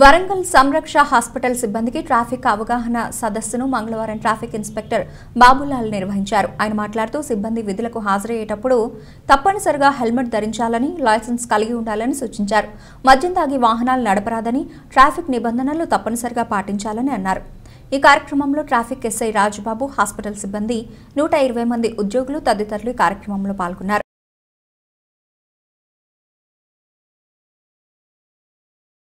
Warangal Samraksha hospital సిబ్బందికి traffic అవగాహన సదస్సును మంగళవారం ట్రాఫిక్ ఇన్స్పెక్టర్ బాబులాల్ నిర్వహించారు ఆయన మాట్లాడుతూ సిబ్బంది విధులకు హాజరయ్యేటప్పుడు తప్పనిసరిగా హెల్మెట్ ధరించాలని లైసెన్స్ కలిగి ఉండాలని సూచించారు మద్యం తాగి వాహనాలు నడపరాదని ట్రాఫిక్ నిబంధనలు తప్పనిసరిగా పాటించాలని అన్నారు ఈ కార్యక్రమంలో ట్రాఫిక్ ఎస్ఐ రాజుబాబు హాస్పిటల్ సిబ్బంది నూట ఇరవై మంది ఉద్యోగులు తదితరులు ఈ కార్యక్రమంలో పాల్గొన్నారు